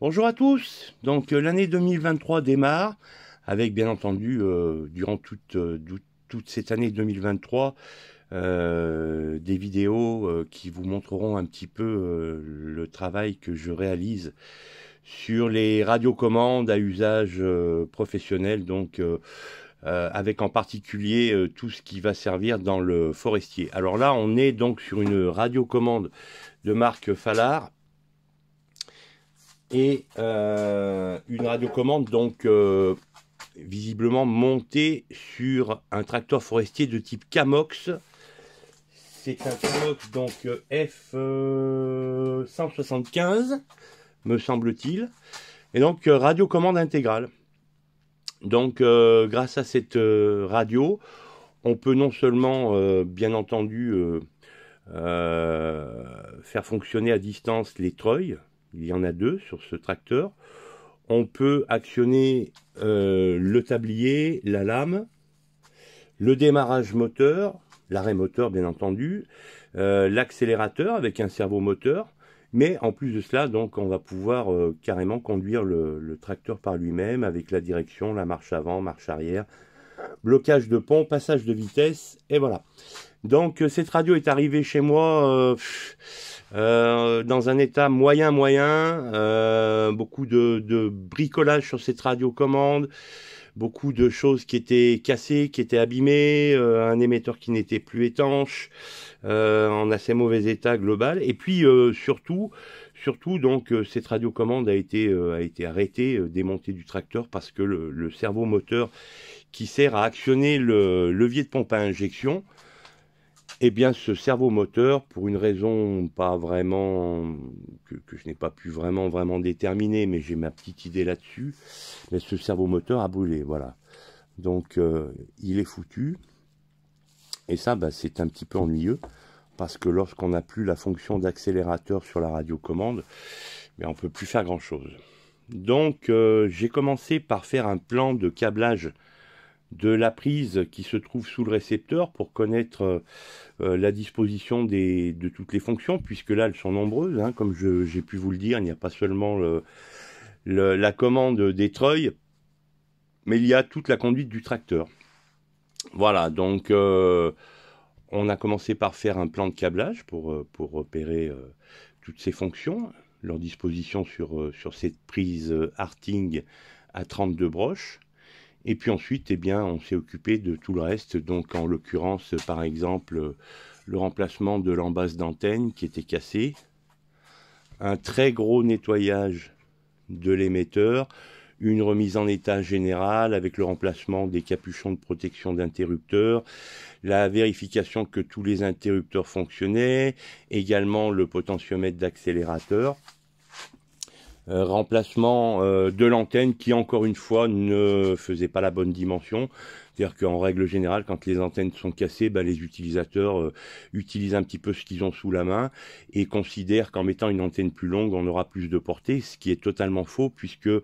Bonjour à tous. Donc euh, l'année 2023 démarre avec bien entendu euh, durant toute, euh, toute cette année 2023 des vidéos qui vous montreront un petit peu le travail que je réalise sur les radiocommandes à usage professionnel donc avec en particulier tout ce qui va servir dans le forestier. Alors là, on est donc sur une radiocommande de marque Fallard et euh, une radiocommande donc euh, visiblement montée sur un tracteur forestier de type Camox. C'est un Camox donc F175 euh, me semble-t-il. Et donc radiocommande intégrale. Donc grâce à cette radio, on peut non seulement bien entendu faire fonctionner à distance les treuils, il y en a deux sur ce tracteur. On peut actionner euh, le tablier, la lame, le démarrage moteur, l'arrêt moteur bien entendu, euh, l'accélérateur avec un cerveau moteur. Mais en plus de cela, donc, on va pouvoir euh, carrément conduire le tracteur par lui-même avec la direction, la marche avant, marche arrière, blocage de pont, passage de vitesse, et voilà. Donc euh, cette radio est arrivée chez moi euh, euh, dans un état moyen moyen, beaucoup de, bricolage sur cette radio commande, beaucoup de choses qui étaient cassées, qui étaient abîmées, un émetteur qui n'était plus étanche, en assez mauvais état global. Et puis surtout, surtout cette radiocommande a été arrêtée, démontée du tracteur parce que le, le cerveau moteur qui sert à actionner le levier de pompe à injection eh bien, ce cerveau moteur, pour une raison pas vraiment que, je n'ai pas pu vraiment vraiment déterminer, mais j'ai ma petite idée là-dessus, mais ce cerveau moteur a brûlé, voilà. Donc, euh, il est foutu. Et ça, bah, c'est un petit peu ennuyeux parce que lorsqu'on n'a plus la fonction d'accélérateur sur la radiocommande, mais ben, on ne peut plus faire grand-chose. Donc euh, j'ai commencé par faire un plan de câblage de la prise qui se trouve sous le récepteur pour connaître euh, euh, la disposition des, de toutes les fonctions, puisque là, elles sont nombreuses. Hein, comme j'ai pu vous le dire, il n'y a pas seulement la commande des treuils, mais il y a toute la conduite du tracteur. Voilà, donc euh, on a commencé par faire un plan de câblage pour, pour repérer toutes ces fonctions, leur disposition sur, sur cette prise Harting à 32 broches. Et puis ensuite, eh bien, on s'est occupé de tout le reste. Donc, en l'occurrence, par exemple, le remplacement de l'embase d'antenne qui était cassée, un très gros nettoyage de l'émetteur, une remise en état générale avec le remplacement des capuchons de protection d'interrupteurs, la vérification que tous les interrupteurs fonctionnaient, également le potentiomètre d'accélérateur. Euh, remplacement euh, de l'antenne qui encore une fois ne faisait pas la bonne dimension. C'est-à-dire qu'en règle générale, quand les antennes sont cassées, ben, les utilisateurs euh, utilisent un petit peu ce qu'ils ont sous la main et considèrent qu'en mettant une antenne plus longue, on aura plus de portée, ce qui est totalement faux puisque euh,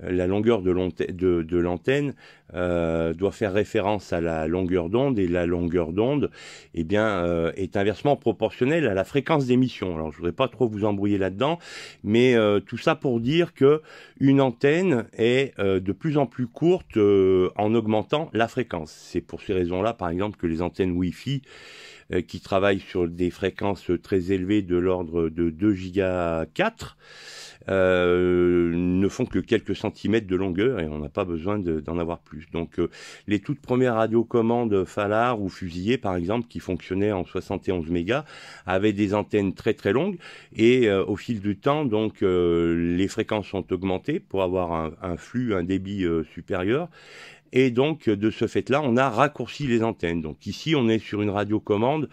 la longueur de l'antenne euh, doit faire référence à la longueur d'onde et la longueur d'onde eh bien, est inversement proportionnelle à la fréquence d'émission. Alors je voudrais pas trop vous embrouiller là-dedans, mais tout ça pour dire que une antenne est de plus en plus courte en augmentant la fréquence c'est pour ces raisons-là, par exemple, que les antennes Wi-Fi euh, qui travaillent sur des fréquences très élevées de l'ordre de 2 giga 4 ne font que quelques centimètres de longueur et on n'a pas besoin d'en avoir plus. Donc euh, les toutes premières radiocommandes Falar ou Fusillé par exemple qui fonctionnaient en 71 mégas avaient des antennes très très longues et euh, au fil du temps donc les fréquences sont augmentées pour avoir un, un flux, un débit supérieur et donc, de ce fait-là, on a raccourci les antennes. Donc ici, on est sur une radiocommande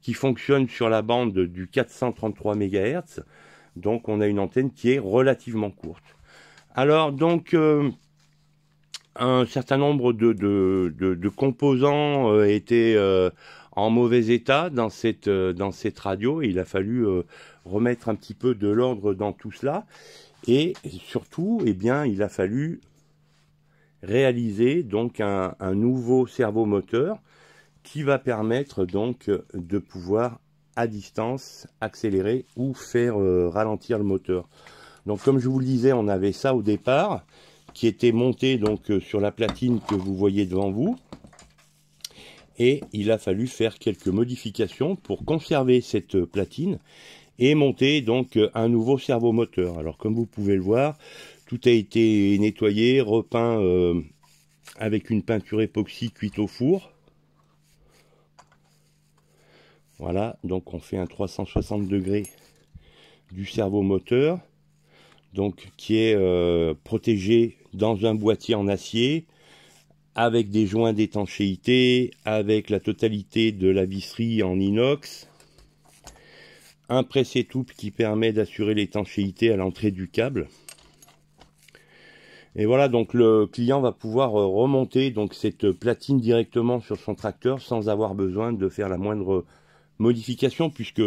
qui fonctionne sur la bande du 433 MHz. Donc, on a une antenne qui est relativement courte. Alors, donc, euh, un certain nombre de, composants euh, étaient euh, en mauvais état dans cette, dans cette radio. Et il a fallu remettre un petit peu de l'ordre dans tout cela. Et surtout, eh bien, il a fallu réaliser donc un, nouveau servomoteur moteur qui va permettre donc euh, de pouvoir à distance accélérer ou faire euh, ralentir le moteur. Donc comme je vous le disais, on avait ça au départ qui était monté donc euh, sur la platine que vous voyez devant vous et il a fallu faire quelques modifications pour conserver cette platine et monter donc un nouveau servomoteur Alors comme vous pouvez le voir, tout a été nettoyé, repeint euh, avec une peinture époxy cuite au four. Voilà, donc on fait un 360 degrés du cerveau moteur, donc qui est euh, protégé dans un boîtier en acier, avec des joints d'étanchéité, avec la totalité de la visserie en inox, un pressé étoupe qui permet d'assurer l'étanchéité à l'entrée du câble. Et voilà, donc le client va pouvoir euh, remonter donc cette platine directement sur son tracteur sans avoir besoin de faire la moindre modification puisque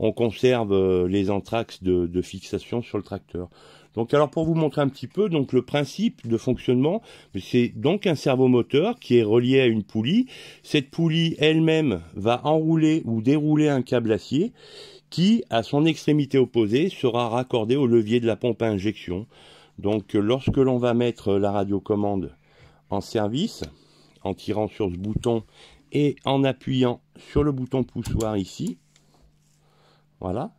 on conserve euh, les anthrax de, fixation sur le tracteur. Donc alors pour vous montrer un petit peu donc le principe de fonctionnement, c'est donc un servomoteur qui est relié à une poulie. Cette poulie elle-même va enrouler ou dérouler un câble acier qui à son extrémité opposée sera raccordé au levier de la pompe à injection. Donc euh, lorsque l'on va mettre euh, la radiocommande en service, en tirant sur ce bouton et en appuyant sur le bouton poussoir ici, voilà,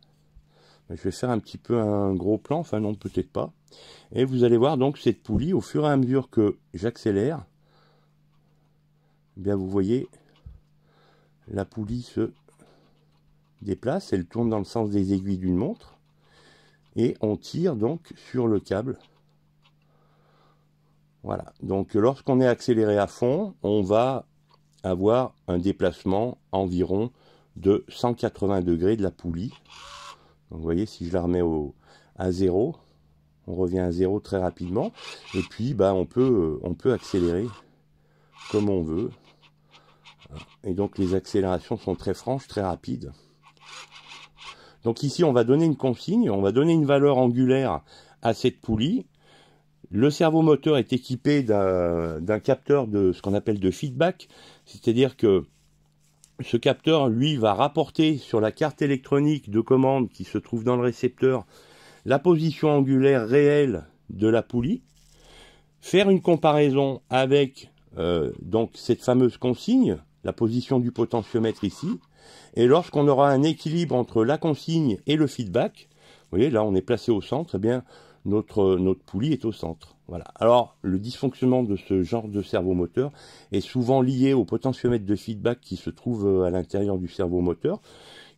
je vais faire un petit peu un gros plan, enfin non peut-être pas, et vous allez voir donc cette poulie au fur et à mesure que j'accélère, eh bien vous voyez la poulie se déplace, elle tourne dans le sens des aiguilles d'une montre, et on tire donc sur le câble. Voilà, donc lorsqu'on est accéléré à fond, on va avoir un déplacement environ de 180 degrés de la poulie. Donc vous voyez, si je la remets à zéro, on revient à zéro très rapidement. Et puis, bah, on, peut, euh, on peut accélérer comme on veut. Et donc, les accélérations sont très franches, très rapides. Donc ici, on va donner une consigne, on va donner une valeur angulaire à cette poulie. Le cerveau moteur est équipé d'un capteur de ce qu'on appelle de feedback, c'est-à-dire que ce capteur, lui, va rapporter sur la carte électronique de commande qui se trouve dans le récepteur la position angulaire réelle de la poulie, faire une comparaison avec euh, donc cette fameuse consigne, la position du potentiomètre ici, et lorsqu'on aura un équilibre entre la consigne et le feedback, vous voyez, là on est placé au centre, eh bien notre, euh, notre poulie est au centre. Voilà. Alors, le dysfonctionnement de ce genre de cerveau moteur est souvent lié au potentiomètre de feedback qui se trouve euh, à l'intérieur du cerveau moteur,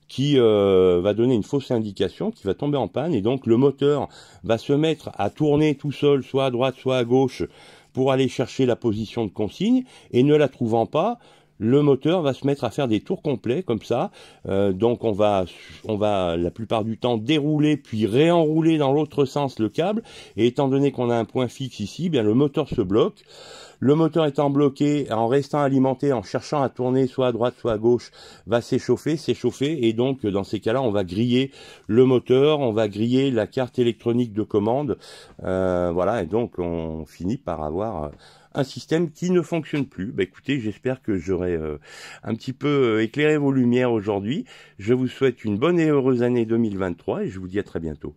qui euh, va donner une fausse indication, qui va tomber en panne, et donc le moteur va se mettre à tourner tout seul, soit à droite, soit à gauche, pour aller chercher la position de consigne, et ne la trouvant pas, le moteur va se mettre à faire des tours complets comme ça. Euh, donc on va, on va la plupart du temps dérouler puis réenrouler dans l'autre sens le câble. Et étant donné qu'on a un point fixe ici, eh bien le moteur se bloque. Le moteur étant bloqué, en restant alimenté, en cherchant à tourner soit à droite soit à gauche, va s'échauffer, s'échauffer. Et donc dans ces cas-là, on va griller le moteur, on va griller la carte électronique de commande. Euh, voilà, et donc on finit par avoir... Euh, un système qui ne fonctionne plus. Bah écoutez, j'espère que j'aurai euh, un petit peu euh, éclairé vos lumières aujourd'hui. Je vous souhaite une bonne et heureuse année 2023 et je vous dis à très bientôt.